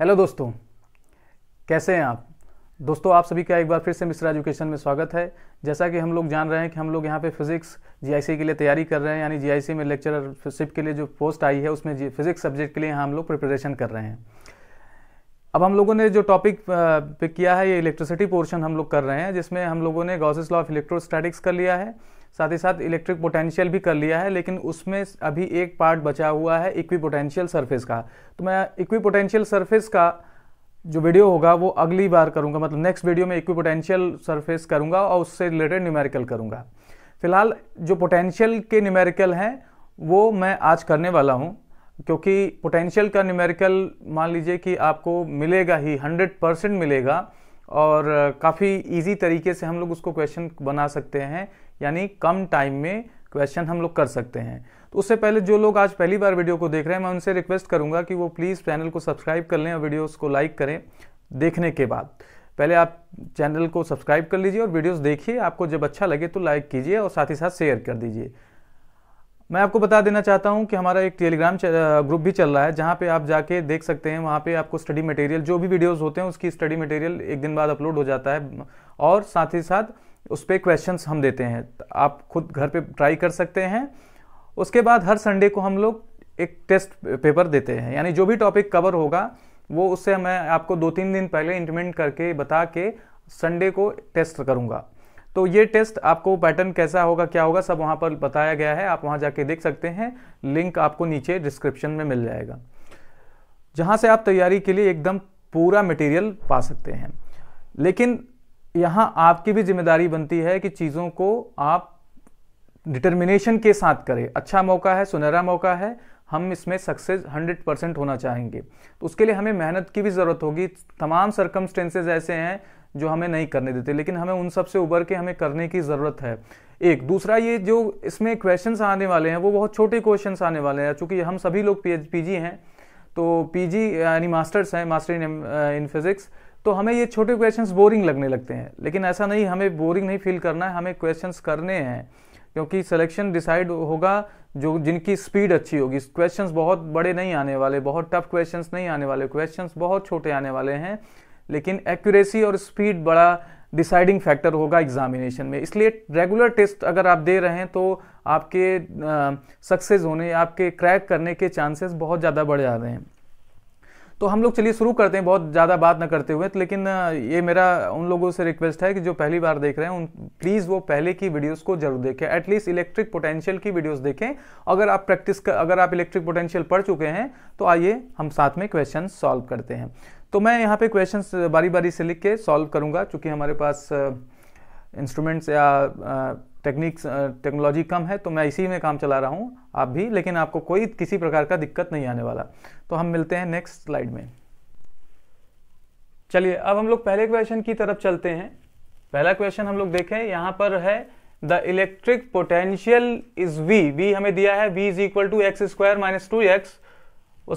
hello दोस्तों कैसे हैं आप दोस्तों आप सभी का एक बार फिर से मिश्रा एजुकेशन में स्वागत है जैसा कि हम लोग जान रहे हैं कि हम लोग यहाँ पे फिजिक्स जीआईसी के लिए तैयारी कर रहे हैं यानी जीआईसी में लेक्चरशिप के लिए जो पोस्ट आई है उसमें फिजिक्स सब्जेक्ट के लिए हम लोग प्रिपरेशन कर रहे हैं अब हम लोगों ने जो टॉपिक पिक किया है ये इलेक्ट्रिसिटी पोर्शन हम लोग कर रहे हैं जिसमें हम लोगों ने गॉसिस लॉ ऑफ इलेक्ट्रोस्टैटिक्स कर लिया है साथ ही साथ इलेक्ट्रिक पोटेंशियल भी कर लिया है लेकिन उसमें अभी एक पार्ट बचा हुआ है इक्वी पोटेंशियल सर्फेस का तो मैं इक्वी पोटेंशियल सर्फेस का जो वीडियो होगा वो अगली बार करूँगा मतलब नेक्स्ट वीडियो में इक्वी पोटेंशियल सर्फेस करूँगा और उससे रिलेटेड न्यूमेरिकल करूँगा फिलहाल जो पोटेंशियल के न्यूमेरिकल हैं वो मैं आज करने वाला हूँ क्योंकि पोटेंशियल का न्यूमेरिकल मान लीजिए कि आपको मिलेगा ही 100 परसेंट मिलेगा और काफ़ी इजी तरीके से हम लोग उसको क्वेश्चन बना सकते हैं यानी कम टाइम में क्वेश्चन हम लोग कर सकते हैं तो उससे पहले जो लोग आज पहली बार वीडियो को देख रहे हैं मैं उनसे रिक्वेस्ट करूंगा कि वो प्लीज़ चैनल को सब्सक्राइब कर लें और वीडियोस को लाइक करें देखने के बाद पहले आप चैनल को सब्सक्राइब कर लीजिए और वीडियोस देखिए आपको जब अच्छा लगे तो लाइक कीजिए और साथ ही साथ शेयर कर दीजिए मैं आपको बता देना चाहता हूँ कि हमारा एक टेलीग्राम ग्रुप भी चल रहा है जहाँ पर आप जाके देख सकते हैं वहां पर आपको स्टडी मटेरियल जो भी वीडियोज़ होते हैं उसकी स्टडी मटेरियल एक दिन बाद अपलोड हो जाता है और साथ ही साथ उस पर क्वेश्चन हम देते हैं तो आप खुद घर पे ट्राई कर सकते हैं उसके बाद हर संडे को हम लोग एक टेस्ट पेपर देते हैं यानी जो भी टॉपिक कवर होगा वो उससे मैं आपको दो तीन दिन पहले इंटमेंट करके बता के संडे को टेस्ट करूंगा तो ये टेस्ट आपको पैटर्न कैसा होगा क्या होगा सब वहाँ पर बताया गया है आप वहाँ जाके देख सकते हैं लिंक आपको नीचे डिस्क्रिप्शन में मिल जाएगा जहाँ से आप तैयारी के लिए एकदम पूरा मटेरियल पा सकते हैं लेकिन यहाँ आपकी भी जिम्मेदारी बनती है कि चीज़ों को आप डिटर्मिनेशन के साथ करें अच्छा मौका है सुनहरा मौका है हम इसमें सक्सेस 100 परसेंट होना चाहेंगे तो उसके लिए हमें मेहनत की भी ज़रूरत होगी तमाम सरकमस्टेंसेज ऐसे हैं जो हमें नहीं करने देते लेकिन हमें उन सब से उबर के हमें करने की ज़रूरत है एक दूसरा ये जो इसमें क्वेश्चन आने वाले हैं वो बहुत छोटे क्वेश्चन आने वाले हैं चूँकि हम सभी लोग पी हैं तो पी यानी मास्टर्स हैं मास्टर इन फिज़िक्स तो हमें ये छोटे क्वेश्चंस बोरिंग लगने लगते हैं लेकिन ऐसा नहीं हमें बोरिंग नहीं फील करना है हमें क्वेश्चंस करने हैं क्योंकि सिलेक्शन डिसाइड होगा जो जिनकी स्पीड अच्छी होगी क्वेश्चंस बहुत बड़े नहीं आने वाले बहुत टफ क्वेश्चंस नहीं आने वाले क्वेश्चंस बहुत छोटे आने वाले हैं लेकिन एक्यूरेसी और स्पीड बड़ा डिसाइडिंग फैक्टर होगा एग्जामिनेशन में इसलिए रेगुलर टेस्ट अगर आप दे रहे हैं तो आपके सक्सेस होने आपके क्रैक करने के चांसेस बहुत ज़्यादा बढ़ जा रहे हैं तो हम लोग चलिए शुरू करते हैं बहुत ज़्यादा बात ना करते हुए तो लेकिन ये मेरा उन लोगों से रिक्वेस्ट है कि जो पहली बार देख रहे हैं उन प्लीज़ वो पहले की वीडियोस को जरूर देखें एटलीस्ट इलेक्ट्रिक पोटेंशियल की वीडियोस देखें अगर आप प्रैक्टिस कर अगर आप इलेक्ट्रिक पोटेंशियल पढ़ चुके हैं तो आइए हम साथ में क्वेश्चन सॉल्व करते हैं तो मैं यहाँ पर क्वेश्चन बारी बारी से लिख के सॉल्व करूँगा चूँकि हमारे पास इंस्ट्रूमेंट्स या टेक्निक्स टेक्नोलॉजी कम है तो मैं इसी में काम चला रहा हूँ आप भी लेकिन आपको कोई किसी प्रकार का दिक्कत नहीं आने वाला तो हम मिलते हैं नेक्स्ट स्लाइड में चलिए अब हम लोग पहले क्वेश्चन की तरफ चलते हैं पहला क्वेश्चन हम लोग देखें यहाँ पर है the electric potential is V V हमें दिया है V is equal to x square minus two x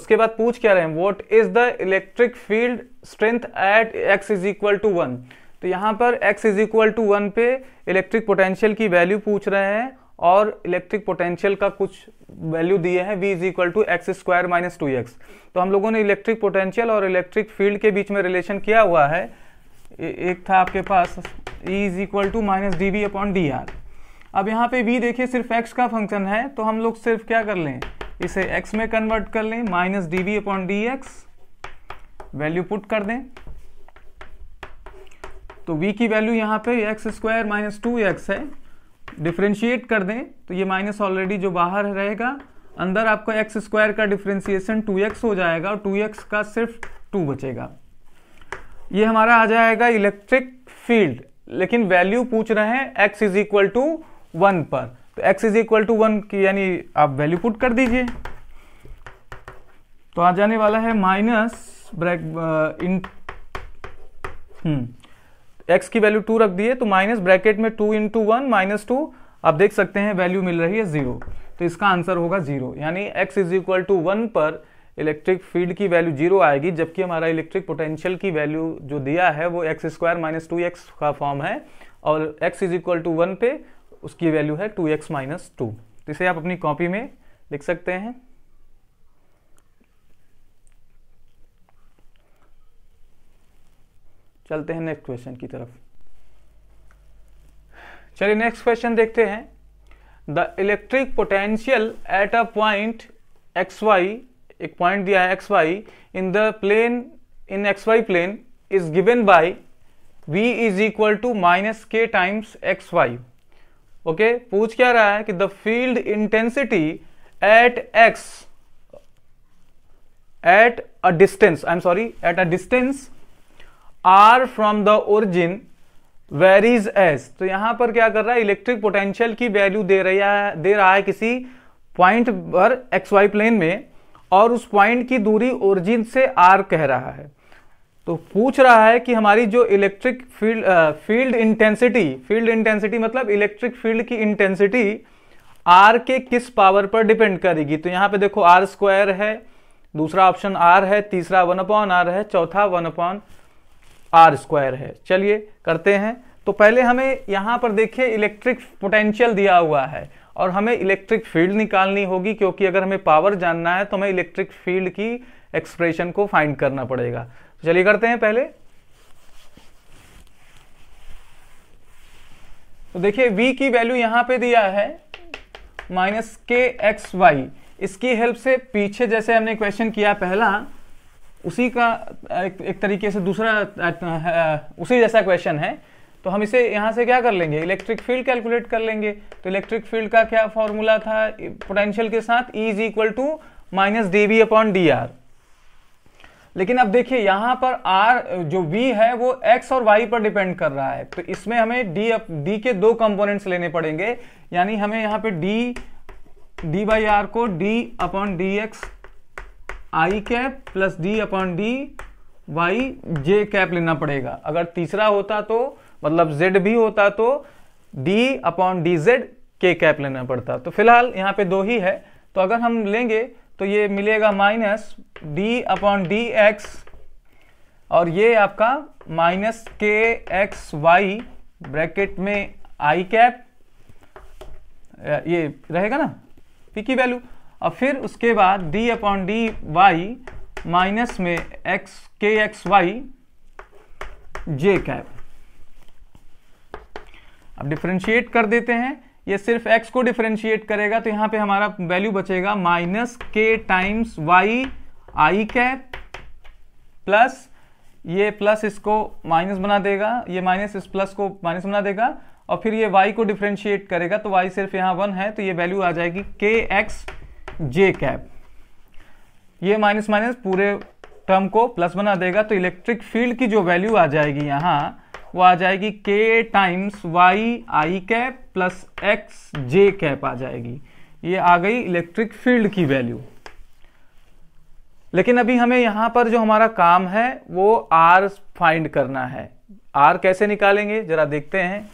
उसके बाद पूछ क्या रहे हैं what is the electric field strength at x is equal to one तो यहाँ पर x is equal to one पे इलेक्ट्रिक पोटेंशियल की वैल्यू पूछ रहे हैं और इलेक्ट्रिक पोटेंशियल का कुछ वैल्यू दिए हैं v is equal to x square minus two x तो हम लोगों ने इलेक्ट्रिक पोटेंशियल और इलेक्ट्रिक फील्ड के बीच में रिलेशन किया हुआ है एक था आपके पास e is equal to minus D V upon D r अब यहाँ पे v देखिए सिर्फ x का फंक्शन है तो हम लोग सिर्फ क्या कर लें इसे x में कन्वर्ट कर लें minus D V upon D X value put कर दें तो v की वैल्यू यहाँ पे X square minus two X है डिफ्रेंशिएट कर दें तो ये माइनस ऑलरेडी जो बाहर रहेगा अंदर आपका एक्स स्क्वायर का डिफ्रेंसिएशन टू एक्स हो जाएगा और टू एक्स का सिर्फ टू बचेगा ये हमारा आ जाएगा इलेक्ट्रिक फील्ड लेकिन वैल्यू पूछ रहे हैं X is equal to one पर तो X is equal to one की यानी आप वैल्यू पुट कर दीजिए तो आ जाने वाला है माइनस ब्रैक इन हम्म, एक्स की वैल्यू टू रख दी है तो माइनस ब्रैकेट में two into one minus two आप देख सकते हैं वैल्यू मिल रही है जीरो तो इसका आंसर होगा जीरो यानी X is equal to one पर इलेक्ट्रिक फील्ड की वैल्यू जीरो आएगी जबकि हमारा इलेक्ट्रिक पोटेंशियल की वैल्यू जो दिया है वो X square minus two X का फॉर्म है और X is equal to one पे उसकी वैल्यू है टू एक्स माइनस टू तो इसे आप अपनी कॉपी में लिख सकते हैं चलते हैं नेक्स्ट क्वेश्चन की तरफ चलिए नेक्स्ट क्वेश्चन देखते हैं the electric potential at a point X Y एक पॉइंट दिया है X Y in the plane in X Y plane is given by v is equal to minus K times X Y okay पूछ क्या रहा है कि the field intensity at X at a distance I am sorry at a distance R from the origin varies as तो यहां पर क्या कर रहा है इलेक्ट्रिक पोटेंशियल की वैल्यू दे रहा है दे रहा है किसी पॉइंट पर एक्स वाई प्लेन में और उस पॉइंट की दूरी ओरिजिन से आर कह रहा है तो पूछ रहा है कि हमारी जो electric field field intensity field intensity मतलब इलेक्ट्रिक फील्ड की इंटेंसिटी आर के किस पावर पर डिपेंड करेगी तो यहां पे देखो आर स्क्वायर है दूसरा ऑप्शन आर है तीसरा वन अपॉन आर है चौथा वन अपॉन आर स्क्वायर है चलिए करते हैं तो पहले हमें यहाँ पर देखिए इलेक्ट्रिक पोटेंशियल दिया हुआ है और हमें इलेक्ट्रिक फील्ड निकालनी होगी क्योंकि अगर हमें पावर जानना है तो हमें इलेक्ट्रिक फील्ड की एक्सप्रेशन को फाइंड करना पड़ेगा तो चलिए करते हैं पहले तो देखिए v की वैल्यू यहां पे दिया है माइनस के एक्स वाई इसकी हेल्प से पीछे जैसे हमने क्वेश्चन किया पहला उसी का एक, एक तरीके से दूसरा उसी जैसा क्वेश्चन है तो हम इसे यहाँ से क्या कर लेंगे इलेक्ट्रिक फील्ड कैलकुलेट कर लेंगे तो इलेक्ट्रिक फील्ड का क्या फॉर्मूला था पोटेंशियल के साथ E is equal to minus D B upon D R लेकिन अब देखिए यहाँ पर R जो V है वो X और Y पर डिपेंड कर रहा है तो इसमें हमें D D के दो कंपोनेंट्स लेने पड़ेंगे यानी हमें यहाँ पे D डी बाई आर को D upon D X I cap plus D upon D Y J cap लेना पड़ेगा अगर तीसरा होता तो मतलब जेड भी होता तो डी अपॉन डी जेड के कैप लेना पड़ता तो फिलहाल यहाँ पे दो ही है तो अगर हम लेंगे तो ये मिलेगा minus D upon D X और ये आपका माइनस के एक्स वाई ब्रैकेट में आई कैप ये रहेगा ना पी की वैल्यू और फिर उसके बाद D upon D Y minus में एक्स के एक्स वाई जे कैप अब डिफ्रेंशिएट कर देते हैं ये सिर्फ x को डिफ्रेंशिएट करेगा तो यहां पे हमारा वैल्यू बचेगा minus K times Y I cap plus ये प्लस इसको माइनस बना देगा ये माइनस इस प्लस को माइनस बना देगा और फिर ये y को डिफ्रेंशिएट करेगा तो y सिर्फ यहां वन है तो ये वैल्यू आ जाएगी के एक्स जे कैप ये माइनस माइनस पूरे टर्म को प्लस बना देगा तो इलेक्ट्रिक फील्ड की जो वैल्यू आ जाएगी यहां वो आ जाएगी K times Y I cap plus X J cap आ जाएगी ये आ गई इलेक्ट्रिक फील्ड की वैल्यू लेकिन अभी हमें यहां पर जो हमारा काम है वो आर फाइंड करना है आर कैसे निकालेंगे जरा देखते हैं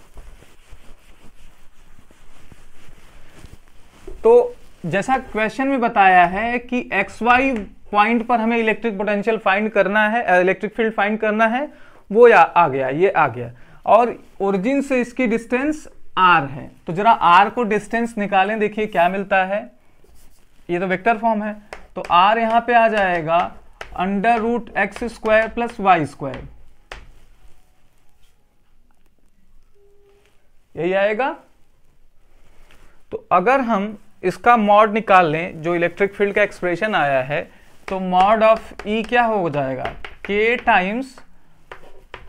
तो जैसा क्वेश्चन में बताया है कि एक्स वाई पॉइंट पर हमें इलेक्ट्रिक पोटेंशियल फाइंड करना है इलेक्ट्रिक फील्ड फाइंड करना है वो या आ गया ये आ गया और ओरिजिन से इसकी डिस्टेंस आर है तो जरा आर को डिस्टेंस निकालें देखिए क्या मिलता है ये तो वेक्टर फॉर्म है तो आर यहां पे आ जाएगा under root X square plus Y square यही आएगा तो अगर हम इसका मॉड निकाल लें जो इलेक्ट्रिक फील्ड का एक्सप्रेशन आया है तो मॉड ऑफ ई e क्या हो जाएगा K times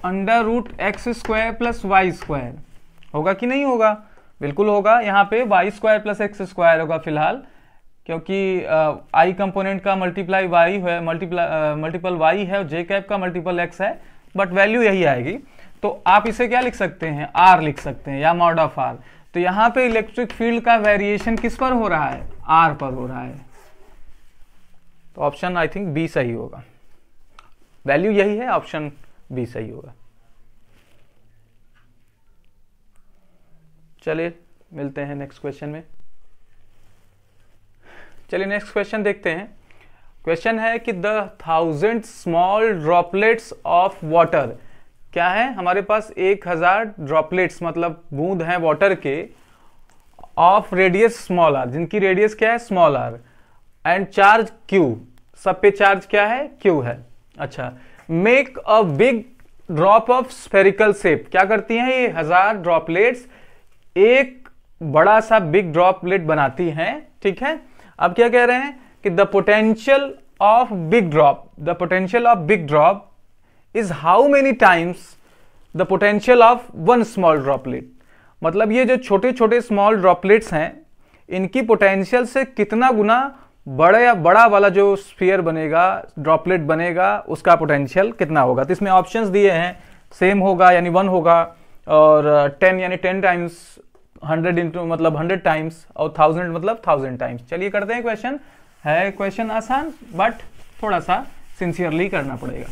under root X square plus Y square होगा कि नहीं होगा बिल्कुल होगा यहाँ पे Y square plus X square होगा फिलहाल क्योंकि आई कंपोनेंट का मल्टीप्लाई वाई है मल्टीप्लाई मल्टीपल वाई है और जे कैप का मल्टीपल एक्स है बट वैल्यू यही आएगी तो आप इसे क्या लिख सकते हैं आर लिख सकते हैं या मॉड ऑफ आर तो यहां पे इलेक्ट्रिक फील्ड का वेरिएशन किस पर हो रहा है आर पर हो रहा है तो ऑप्शन आई थिंक बी सही होगा वैल्यू यही है ऑप्शन बी सही होगा चलिए मिलते हैं नेक्स्ट क्वेश्चन में चलिए नेक्स्ट क्वेश्चन देखते हैं क्वेश्चन है कि the thousand small droplets of water क्या है हमारे पास एक हजार ड्रॉपलेट्स मतलब बूंद हैं वाटर के ऑफ रेडियस स्मॉल आर जिनकी रेडियस क्या है small R and charge Q सब पे चार्ज क्या है क्यू है अच्छा make a big drop of spherical shape क्या करती हैं ये हजार ड्रॉपलेट्स एक बड़ा सा बिग ड्रॉपलेट बनाती हैं ठीक है अब क्या कह रहे हैं कि the potential of big drop the potential of big drop is how many times the potential of one small droplet मतलब ये जो छोटे छोटे स्मॉल ड्रॉपलेट्स हैं इनकी पोटेंशियल से कितना गुना बड़ा या बड़ा वाला जो स्फीयर बनेगा ड्रॉपलेट बनेगा उसका पोटेंशियल कितना होगा तो इसमें ऑप्शंस दिए हैं सेम होगा यानी वन होगा और टेन uh, यानी टेन टाइम्स हंड्रेड इंटू मतलब हंड्रेड टाइम्स और थाउजेंड मतलब थाउजेंड टाइम्स चलिए करते हैं क्वेश्चन है क्वेश्चन आसान बट थोड़ा सा सिंसियरली करना पड़ेगा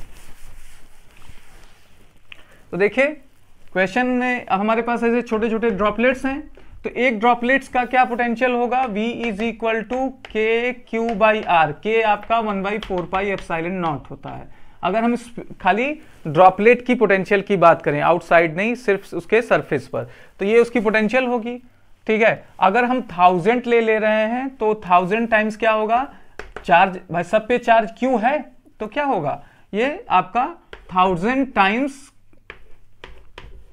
तो देखिए क्वेश्चन में अब हमारे पास ऐसे छोटे छोटे ड्रॉपलेट्स हैं तो एक ड्रॉपलेट्स का क्या पोटेंशियल होगा v is equal to K Q by R K आपका one by four pi epsilon naught होता है अगर हम खाली ड्रॉपलेट की पोटेंशियल की बात करें आउटसाइड नहीं सिर्फ उसके सरफेस पर तो ये उसकी पोटेंशियल होगी ठीक है अगर हम थाउजेंड ले ले रहे हैं तो थाउजेंड टाइम्स क्या होगा चार्ज भाई सब पे चार्ज क्यों है तो क्या होगा ये आपका thousand times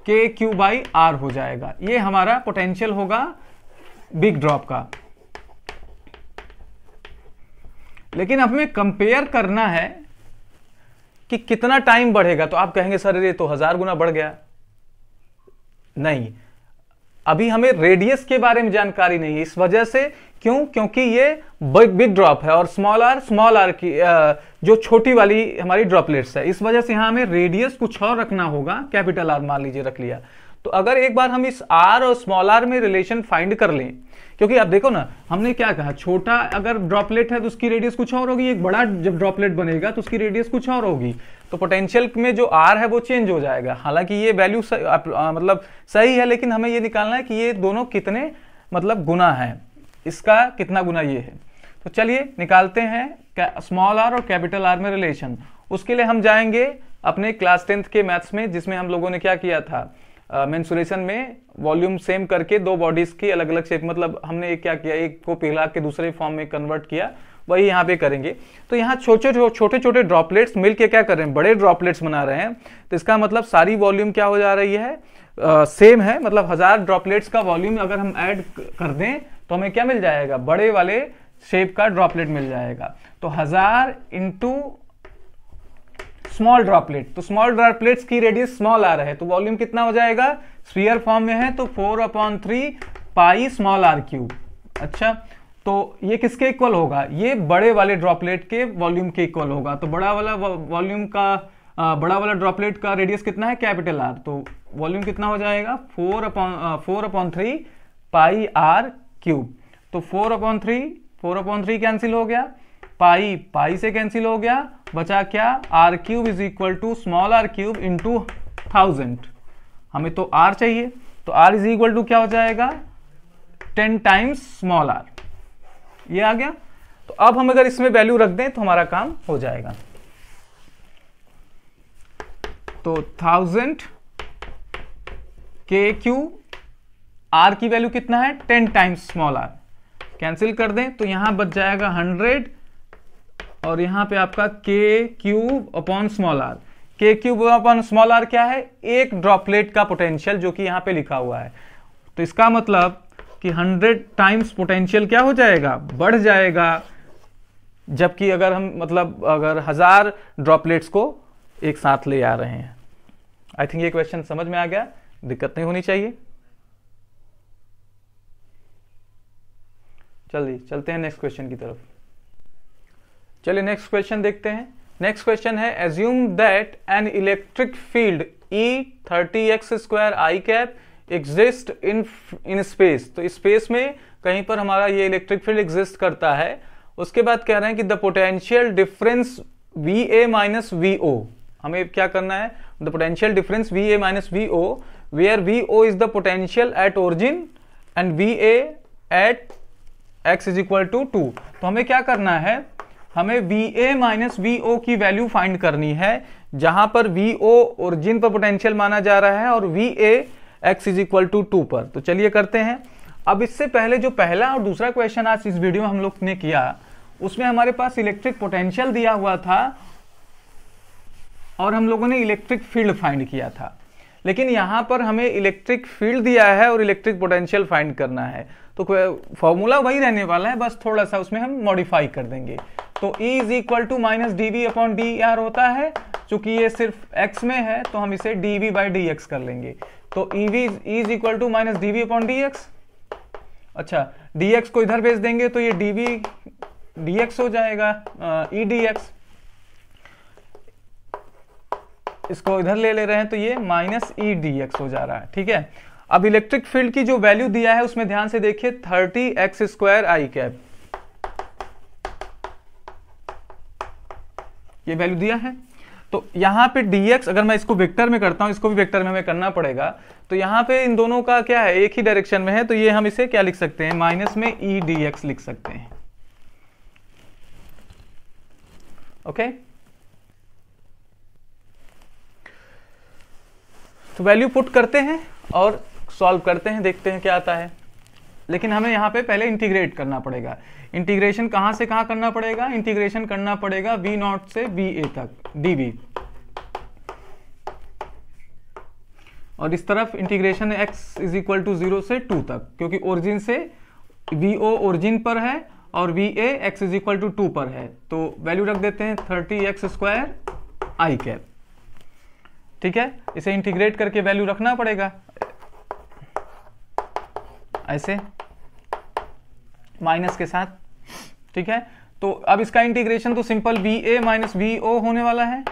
K Q by R हो जाएगा ये हमारा पोटेंशियल होगा बिग ड्रॉप का लेकिन हमें कंपेयर करना है कि कितना टाइम बढ़ेगा तो आप कहेंगे सर ये तो हजार गुना बढ़ गया नहीं अभी हमें रेडियस के बारे में जानकारी नहीं है इस वजह से क्यों क्योंकि ये बिग ड्रॉप है और स्मॉल आर स्मॉल आर की जो छोटी वाली हमारी ड्रॉपलेट्स है इस वजह से यहाँ हमें रेडियस कुछ और रखना होगा कैपिटल आर मान लीजिए रख लिया तो अगर एक बार हम इस आर और स्मॉल आर में रिलेशन फाइंड कर लें क्योंकि आप देखो ना हमने क्या कहा छोटा अगर ड्रॉपलेट है तो उसकी रेडियस कुछ और होगी एक बड़ा जब ड्रॉपलेट बनेगा तो उसकी रेडियस कुछ और होगी तो पोटेंशियल में जो आर है वो चेंज हो जाएगा हालांकि ये वैल्यू मतलब सही है लेकिन हमें ये निकालना है कि ये दोनों कितने मतलब गुना है इसका कितना गुना ये है तो चलिए निकालते हैं स्मॉल आर और कैपिटल आर में रिलेशन उसके लिए हम जाएंगे अपने क्लास टेंथ के मैथ्स में जिसमें हम लोगों ने क्या किया था मेंसुरेशन uh, में वॉल्यूम सेम करके दो बॉडीज की अलग अलग शेप मतलब हमने एक क्या किया एक को पिघला के दूसरे फॉर्म में कन्वर्ट किया वही यहाँ पे करेंगे तो यहाँ छोटे छोटे छोटे ड्रॉपलेट्स मिल के क्या कर रहे हैं बड़े ड्रॉपलेट्स बना रहे हैं तो इसका मतलब सारी वॉल्यूम क्या हो जा रही है सेम uh, है मतलब हजार ड्रॉपलेट्स का वॉल्यूम अगर हम ऐड कर दें तो हमें क्या मिल जाएगा बड़े वाले शेप का ड्रॉपलेट मिल जाएगा तो हजार इंटू स्मॉल ड्रॉपलेट तो स्मॉल ड्रॉपलेट्स की रेडियस स्मॉल आ रहा है तो वॉल्यूम कितना हो जाएगा स्पीयर फॉर्म में है तो four upon three pi small R cube अच्छा तो ये किसके इक्वल होगा ये बड़े वाले ड्रॉपलेट के वॉल्यूम के इक्वल होगा तो बड़ा वाला वॉल्यूम का आ, बड़ा वाला ड्रॉपलेट का रेडियस कितना है कैपिटल आर तो वॉल्यूम कितना हो जाएगा four upon four upon three pi R cube तो four upon three four upon three cancel हो गया पाई पाई से कैंसिल हो गया बचा क्या R cube is equal to small R cube two thousand हमें तो आर चाहिए तो आर इज इक्वल टू क्या हो जाएगा टेन टाइम्स स्मॉल आर ये आ गया तो अब हम अगर इसमें वैल्यू रख दें तो हमारा काम हो जाएगा तो थाउजेंड के क्यू आर की वैल्यू कितना है ten times small R cancel कर दें तो यहां बच जाएगा हंड्रेड और यहां पे आपका K cube upon small R K cube upon small R क्या है एक ड्रॉपलेट का पोटेंशियल जो कि यहां पे लिखा हुआ है तो इसका मतलब कि हंड्रेड टाइम्स पोटेंशियल क्या हो जाएगा बढ़ जाएगा जबकि अगर हम मतलब अगर हजार ड्रॉपलेट्स को एक साथ ले आ रहे हैं आई थिंक ये क्वेश्चन समझ में आ गया दिक्कत नहीं होनी चाहिए चलिए चलते हैं नेक्स्ट क्वेश्चन की तरफ चलिए नेक्स्ट क्वेश्चन देखते हैं नेक्स्ट क्वेश्चन है assume that an electric field E thirty X square I cap exist in in space तो स्पेस में कहीं पर हमारा ये इलेक्ट्रिक फील्ड एग्जिस्ट करता है उसके बाद कह रहे हैं कि the potential difference V A minus V O हमें क्या करना है the potential difference V A minus V O where V O is the potential at origin and V A at x is equal to two तो हमें क्या करना है हमें V A minus V O की वैल्यू फाइंड करनी है जहां पर वी ओ ओरिजिन पर पोटेंशियल माना जा रहा है और V A X is equal to two पर तो चलिए करते हैं अब इससे पहले जो पहला और दूसरा क्वेश्चन आज इस वीडियो में हम लोग ने किया उसमें हमारे पास इलेक्ट्रिक पोटेंशियल दिया हुआ था और हम लोगों ने इलेक्ट्रिक फील्ड फाइंड किया था लेकिन यहां पर हमें इलेक्ट्रिक फील्ड दिया है और इलेक्ट्रिक पोटेंशियल फाइंड करना है तो फॉर्मूला वही रहने वाला है बस थोड़ा सा उसमें हम मॉडिफाई कर देंगे तो E is equal to minus D V upon D R होता है चूंकि ये सिर्फ x में है तो हम इसे D V by D X कर लेंगे तो E V is equal to minus D V upon D X अच्छा डी एक्स को इधर भेज देंगे तो ये डी वी डी एक्स हो जाएगा ई डी एक्स इसको इधर ले ले रहे हैं तो ये माइनस ई डी एक्स हो जा रहा है ठीक है अब इलेक्ट्रिक फील्ड की जो वैल्यू दिया है उसमें ध्यान से देखिए thirty X square I cap ये वैल्यू दिया है तो यहां पे dx अगर मैं इसको वेक्टर में करता हूं इसको भी वेक्टर में हमें करना पड़ेगा तो यहां पे इन दोनों का क्या है एक ही डायरेक्शन में है तो ये हम इसे क्या लिख सकते हैं माइनस में ई डी एक्स लिख सकते हैं ओके तो वैल्यू पुट करते हैं और सॉल्व करते हैं देखते हैं क्या आता है लेकिन हमें यहाँ पे पहले इंटीग्रेट करना पड़ेगा इंटीग्रेशन कहाँ से कहाँ करना पड़ेगा इंटीग्रेशन करना पड़ेगा वी नॉट से वी ए तक डी और इस तरफ integration X is equal to zero से टू तक क्योंकि ओरिजिन से वी ओ ओरिजिन पर है और V A X is equal to two पर है तो वैल्यू रख देते हैं thirty X square I cap ठीक है इसे इंटीग्रेट करके वैल्यू रखना पड़ेगा ऐसे माइनस के साथ ठीक है तो अब इसका इंटीग्रेशन तो simple B A minus B O होने वाला है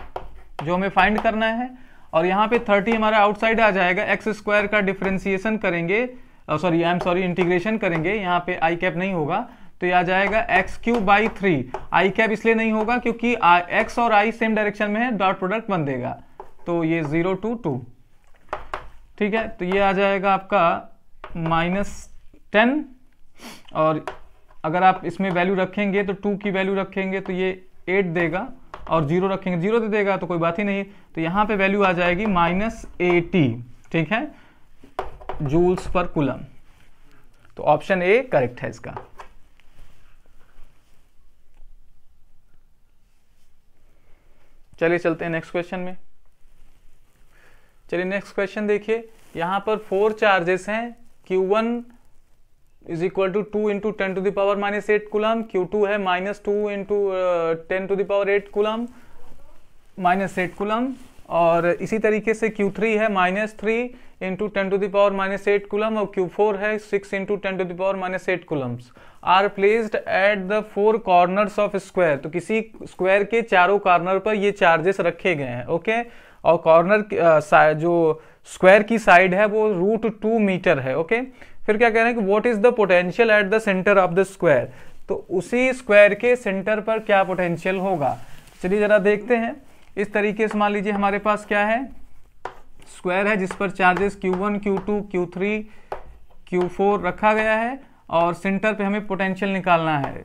जो हमें फाइंड करना है और यहाँ पे 30 हमारा आउटसाइड आ जाएगा एक्स स्क्वायर का डिफ्रेंसिएशन करेंगे sorry I am sorry integration करेंगे यहां पे आई कैप नहीं होगा तो यह आ जाएगा X cube by three I cap इसलिए नहीं होगा क्योंकि एक्स और आई सेम डायरेक्शन में है डॉट प्रोडक्ट बन देगा तो ये जीरो टू टू ठीक है तो ये आ जाएगा आपका माइनस टेन और अगर आप इसमें वैल्यू रखेंगे तो टू की वैल्यू रखेंगे तो ये एट देगा और जीरो रखेंगे जीरो दे देगा तो कोई बात ही नहीं तो यहाँ पे वैल्यू आ जाएगी माइनस एटी ठीक है जूल्स पर कुलम तो ऑप्शन ए करेक्ट है इसका चलिए चलते हैं नेक्स्ट क्वेश्चन में चलिए नेक्स्ट क्वेश्चन देखिए यहां पर फोर चार्जेस हैं Q1 one is equal to two into ten to the power minus eight coulomb Q two है minus two into ten to the power eight coulomb minus eight coulomb और इसी तरीके से क्यू थ्री है minus three into ten to the power minus eight coulomb और Q four है six into ten to the power minus eight coulombs are placed at the four corners of square तो किसी square के चारों कॉर्नर पर ये charges रखे गए हैं ओके और कॉर्नर जो स्क्वायर की साइड है वो रूट टू मीटर है ओके फिर क्या कह रहे हैं कि what is the potential at the centre of the square तो उसी स्क्वायर के सेंटर पर क्या पोटेंशियल होगा चलिए जरा देखते हैं इस तरीके से मान लीजिए हमारे पास क्या है स्क्वायर है जिस पर charges Q Q one two Q three Q four रखा गया है और सेंटर पे हमें पोटेंशियल निकालना है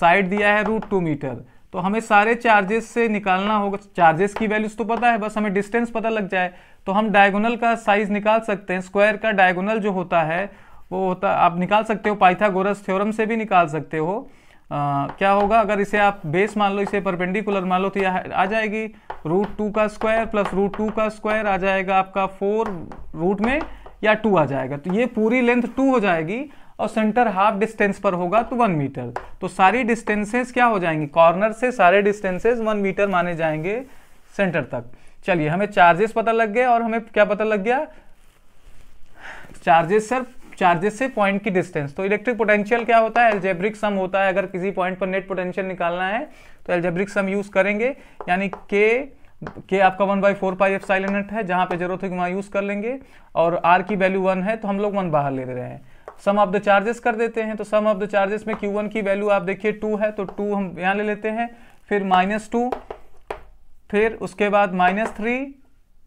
साइड दिया है रूट टू मीटर तो हमें सारे चार्जेस से निकालना होगा चार्जेस की वैल्यूज तो पता है बस हमें डिस्टेंस पता लग जाए तो हम डायगोनल का साइज निकाल सकते हैं स्क्वायर का डायगोनल जो होता है वो होता आप निकाल सकते हो पाइथागोरस थ्योरम से भी निकाल सकते हो आ, क्या होगा अगर इसे आप बेस मान लो इसे परपेंडिकुलर मान लो तो यह आ जाएगी रूट टू का स्क्वायर प्लस रूट टू का स्क्वायर आ जाएगा आपका फोर रूट में या टू आ जाएगा तो ये पूरी लेंथ टू हो जाएगी और सेंटर हाफ डिस्टेंस पर होगा तो वन मीटर तो सारी डिस्टेंसेस क्या हो जाएंगी कॉर्नर से सारे डिस्टेंसेज वन मीटर माने जाएंगे सेंटर तक चलिए हमें चार्जेस पता लग गए और हमें क्या पता लग गया चार्जेस सिर्फ चार्जेस से पॉइंट की डिस्टेंस तो इलेक्ट्रिक पोटेंशियल क्या होता है एल्जेब्रिक सम होता है अगर किसी पॉइंट पर नेट पोटेंशियल निकालना है तो एल्जेब्रिक सम यूज करेंगे यानी के के आपका one by four pi epsilon है जहां पे जरूरत होगी वहां यूज कर लेंगे और आर की वैल्यू वन है तो हम लोग वन बाहर ले रहे हैं सम ऑफ द चार्जेस कर देते हैं तो सम ऑफ द चार्जेस में क्यू वन की वैल्यू आप देखिए टू है तो टू हम यहाँ ले लेते हैं फिर माइनस टू फिर उसके बाद minus three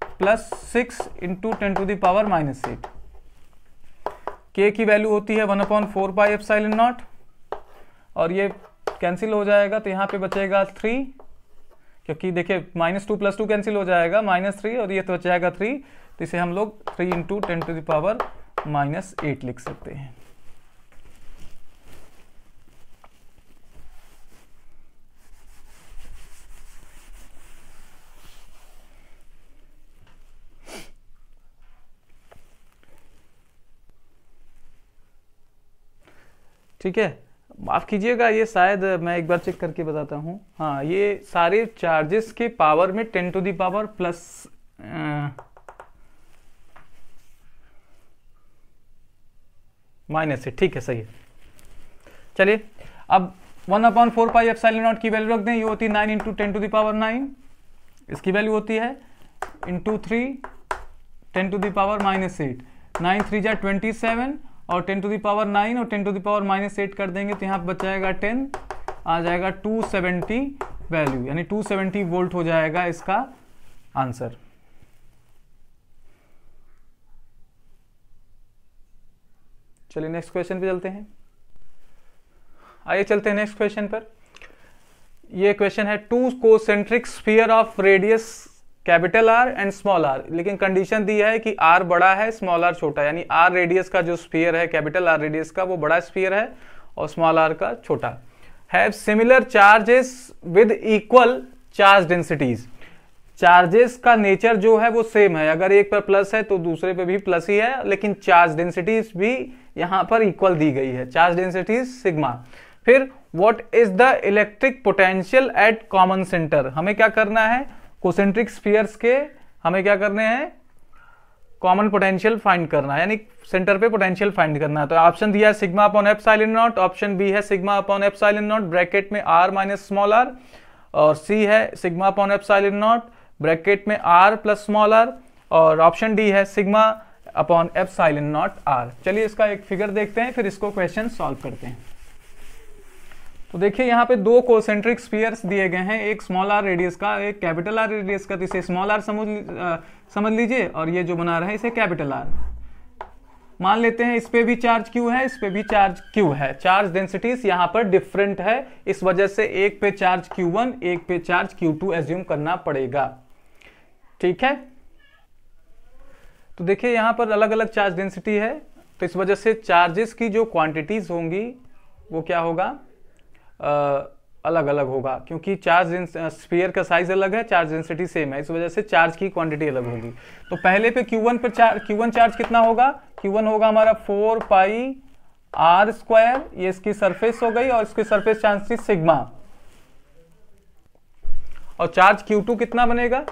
plus six into ten to the power minus eight K की वैल्यू होती है one upon four by epsilon naught और ये कैंसिल हो जाएगा तो यहाँ पे बचेगा थ्री क्योंकि देखिए minus two plus two cancel हो जाएगा माइनस थ्री और ये तो बचाएगा थ्री तो इसे हम लोग three into ten to the power minus eight लिख सकते हैं ठीक है माफ़ कीजिएगा ये शायद मैं एक बार चेक करके बताता हूँ हाँ ये सारे चार्जेस के पावर में ten to the power plus minus है ठीक है सही है चलिए अब वन अपॉइंट फोर पाई एफ नॉट की वैल्यू रख दें ये होती है nine into ten to power nine इसकी वैल्यू होती है into three ten to the power minus eight nine three जै ट्वेंटी सेवन और टेन टू दावर नाइन और ten to the power minus eight कर देंगे तो यहाँ पर टेन आ जाएगा टू सेवेंटी वैल्यू यानी टू सेवेंटी वोल्ट हो जाएगा इसका आंसर चलिए नेक्स्ट क्वेश्चन पे चलते हैं आइए चलते हैं नेक्स्ट क्वेश्चन पर यह क्वेश्चन है two concentric sphere of radius capital R and small R लेकिन कंडीशन दी है कि आर बड़ा है स्मॉल आर छोटा यानी आर रेडियस का जो स्पीयर है कैपिटल आर रेडियस का वो बड़ा स्पीयर है और स्मॉल आर का छोटा have similar charges with equal charge densities charges का नेचर जो है वो सेम है अगर एक पर प्लस है तो दूसरे पे भी प्लस ही है लेकिन चार्ज डेंसिटीज भी यहाँ पर इक्वल दी गई है चार्ज डेंसिटीज सिग्मा फिर what is the electric potential at common centre हमें क्या करना है कोसेंट्रिक स्पीयर्स के हमें क्या करने हैं कॉमन पोटेंशियल फाइंड करना है यानी सेंटर पे पोटेंशियल फाइंड करना है तो ऑप्शन दिया है sigma upon epsilon nought option B है sigma upon epsilon nought bracket में आर माइनस स्मॉल आर और सी है sigma upon epsilon nought bracket में आर प्लस स्मॉल आर और ऑप्शन डी है sigma upon epsilon nought R चलिए इसका एक फिगर देखते हैं फिर इसको क्वेश्चन सॉल्व करते हैं तो देखिए यहाँ पे दो कोसेंट्रिक स्पीयर्स दिए गए हैं एक स्मॉल आर रेडियस का एक कैपिटल आर रेडियस का तो इसे स्मॉल आर समझ आ, समझ लीजिए और ये जो बना रहा है इसे कैपिटल आर मान लेते हैं इस पे भी चार्ज क्यू है इस पर भी चार्ज क्यू है चार्ज डेंसिटीज यहाँ पर डिफरेंट है इस वजह से एक पे चार्ज वन एक पे चार्ज टू एज्यूम करना पड़ेगा ठीक है तो देखिए यहाँ पर अलग अलग चार्ज डेंसिटी है तो इस वजह से चार्जेस की जो क्वांटिटीज होंगी वो क्या होगा अलग अलग होगा क्योंकि चार्ज स्पेयर का साइज अलग है चार्ज डेंसिटी सेम है इस वजह से चार्ज की क्वांटिटी अलग होगी तो पहले पे Q1 पर चार्ज Q1 चार्ज कितना होगा Q1 होगा हमारा फोर पाई आर स्क्वायर ये इसकी सरफेस हो गई और इसकी सरफेस चार्ज थी सिग्मा और चार्ज Q2 कितना बनेगा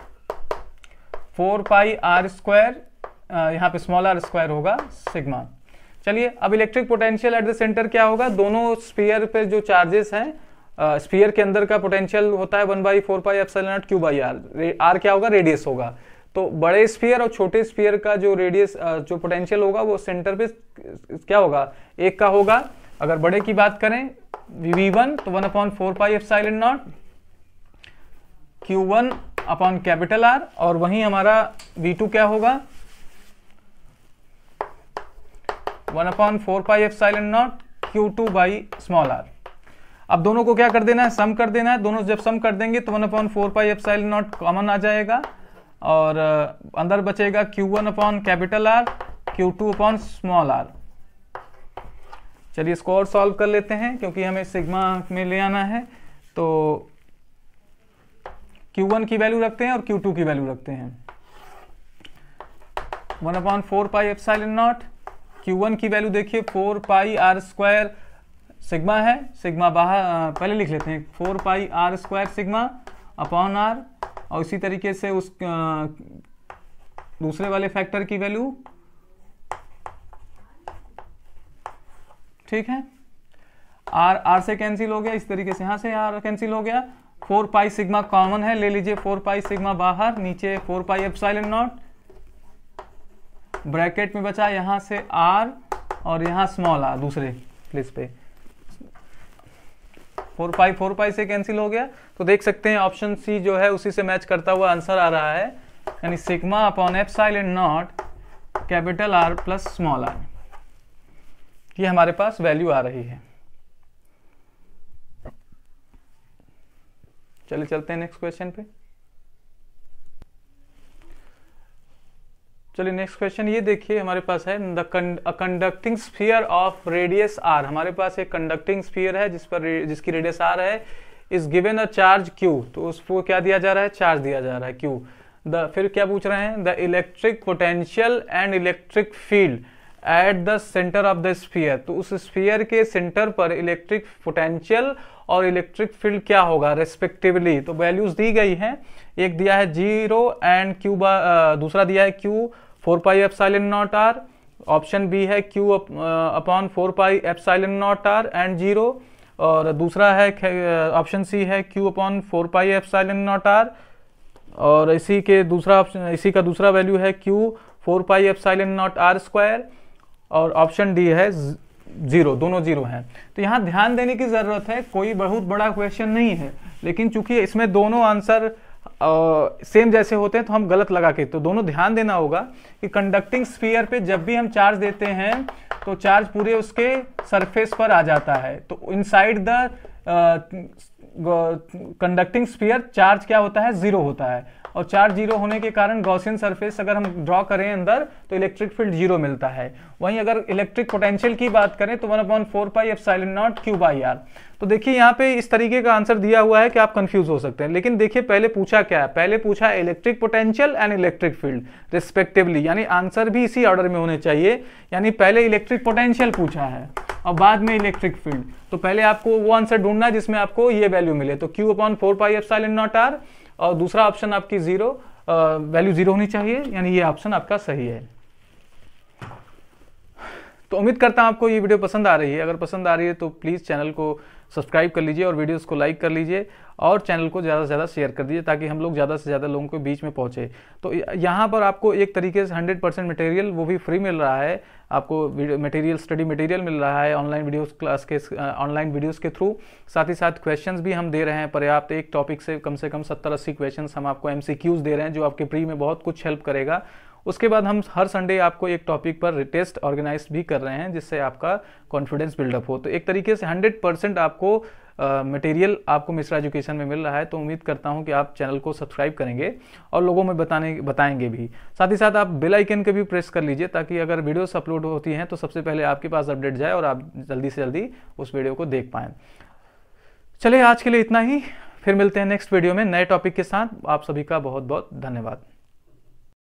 फोर पाई आर स्क्वायर यहां पे स्मॉल आर स्क्वायर होगा सिग्मा चलिए अब electric potential at the centre क्या होगा दोनों स्पीयर पे जो चार्जेस हैं स्पीयर के अंदर का पोटेंशियल होता है वन बाई फोर पाई एफ nought Q by R R क्या होगा रेडियस होगा तो बड़े स्पीयर और छोटे स्पीयर का जो रेडियस जो पोटेंशियल होगा वो सेंटर पे क्या होगा एक का होगा अगर बड़े की बात करें वी वन तो one upon four pi epsilon nought Q one upon capital R और वहीं हमारा वी टू क्या होगा वन अपॉन फोर पाई एफ एंड nought Q two by small R अब दोनों को क्या कर देना है सम कर देना है दोनों जब सम कर देंगे तो one upon four pi epsilon nought common आ जाएगा और अंदर बचेगा Q one upon capital R Q two upon small R चलिए इसको और सॉल्व कर लेते हैं क्योंकि हमें सिग्मा में ले आना है तो Q1 की वैल्यू रखते हैं और Q2 की वैल्यू रखते हैं one upon four pi epsilon nought Q1 की वैल्यू देखिए four pi R square sigma है सिग्मा बाहर पहले लिख लेते हैं four pi R square sigma upon R और इसी तरीके से उस दूसरे वाले फैक्टर की वैल्यू ठीक है आर आर से कैंसिल हो गया इस तरीके से यहां से आर कैंसिल हो गया फोर पाई सिग्मा कॉमन है ले लीजिए फोर पाई सिग्मा बाहर नीचे फोर पाई एफ नॉट ब्रैकेट में बचा यहां से आर और यहां स्मॉल आर दूसरे प्लेस पे फोर पाई फोर पाई से कैंसिल हो गया तो देख सकते हैं ऑप्शन सी जो है उसी से मैच करता हुआ आंसर आ रहा है यानी sigma upon epsilon nought capital R plus small R ये हमारे पास वैल्यू आ रही है चलिए चलते हैं नेक्स्ट क्वेश्चन पे चलिए नेक्स्ट क्वेश्चन ये देखिए हमारे पास है the conducting sphere of radius R हमारे पास एक कंडक्टिंग स्फीयर है जिस पर जिसकी रेडियस आर है is given a charge Q तो उसको क्या दिया जा रहा है चार्ज दिया जा रहा है क्यू द फिर क्या पूछ रहे हैं the electric potential and electric field at the centre of the sphere तो उस स्फीयर के सेंटर पर इलेक्ट्रिक पोटेंशियल और इलेक्ट्रिक फील्ड क्या होगा रेस्पेक्टिवली तो वैल्यूज दी गई हैं एक दिया है जीरो एंड क्यू दूसरा दिया है Q four pi epsilon nought R option B है Q upon four pi epsilon nought R and zero और दूसरा है ऑप्शन सी uh, है Q upon four pi epsilon nought R और इसी के दूसरा ऑप्शन इसी का दूसरा वैल्यू है Q four pi epsilon nought R square और ऑप्शन डी है जीरो दोनों जीरो हैं तो यहाँ ध्यान देने की ज़रूरत है कोई बहुत बड़ा क्वेश्चन नहीं है लेकिन चूंकि इसमें दोनों आंसर सेम जैसे होते हैं तो हम गलत लगा के तो दोनों ध्यान देना होगा कि कंडक्टिंग स्फीयर पे जब भी हम चार्ज देते हैं तो चार्ज पूरे उसके सरफेस पर आ जाता है तो inside the conducting sphere charge क्या होता है जीरो होता है और चार जीरो होने के कारण गौसियन सरफेस अगर हम ड्रॉ करें अंदर तो इलेक्ट्रिक फील्ड जीरो मिलता है वहीं अगर इलेक्ट्रिक पोटेंशियल की बात करें तो one upon four pi epsilon nought Q by R तो देखिए यहाँ पे इस तरीके का आंसर दिया हुआ है कि आप कंफ्यूज हो सकते हैं लेकिन देखिए पहले पूछा क्या है पहले पूछा electric potential and electric field respectively यानी आंसर भी इसी ऑर्डर में होने चाहिए यानी पहले इलेक्ट्रिक पोटेंशियल पूछा है और बाद में इलेक्ट्रिक फील्ड तो पहले आपको वो आंसर ढूंढना है जिसमें आपको ये वैल्यू मिले तो Q upon four pi epsilon nought R और दूसरा ऑप्शन आपकी जीरो वैल्यू जीरो होनी चाहिए यानी ये ऑप्शन आपका सही है तो उम्मीद करता हूं आपको ये वीडियो पसंद आ रही है अगर पसंद आ रही है तो प्लीज़ चैनल को सब्सक्राइब कर लीजिए और वीडियोस को लाइक कर लीजिए और चैनल को ज़्यादा से ज़्यादा शेयर कर दीजिए ताकि हम लोग ज़्यादा से ज़्यादा लोगों के बीच में पहुँचे तो यहाँ पर आपको एक तरीके से हंड्रेड परसेंट मटेरियल वो भी फ्री मिल रहा है आपको मटेरियल स्टडी मटेरियल मिल रहा है ऑनलाइन वीडियोस क्लास के ऑनलाइन वीडियोस के थ्रू साथ ही साथ क्वेश्चंस भी हम दे रहे हैं पर्याप्त एक टॉपिक से कम से कम सत्तर अस्सी क्वेश्चंस हम आपको एमसीक्यूज दे रहे हैं जो आपके प्री में बहुत कुछ हेल्प करेगा उसके बाद हम हर संडे आपको एक टॉपिक पर टेस्ट ऑर्गेनाइज भी कर रहे हैं जिससे आपका कॉन्फिडेंस बिल्डअप हो तो एक तरीके से हंड्रेड परसेंट आपको मटेरियल uh, आपको मिश्रा एजुकेशन में मिल रहा है तो उम्मीद करता हूँ कि आप चैनल को सब्सक्राइब करेंगे और लोगों में बताने बताएंगे भी साथ ही साथ आप बेल आइकन के भी प्रेस कर लीजिए ताकि अगर वीडियोस अपलोड होती हैं तो सबसे पहले आपके पास अपडेट जाए और आप जल्दी से जल्दी उस वीडियो को देख पाएं चलिए आज के लिए इतना ही फिर मिलते हैं नेक्स्ट वीडियो में नए टॉपिक के साथ आप सभी का बहुत बहुत धन्यवाद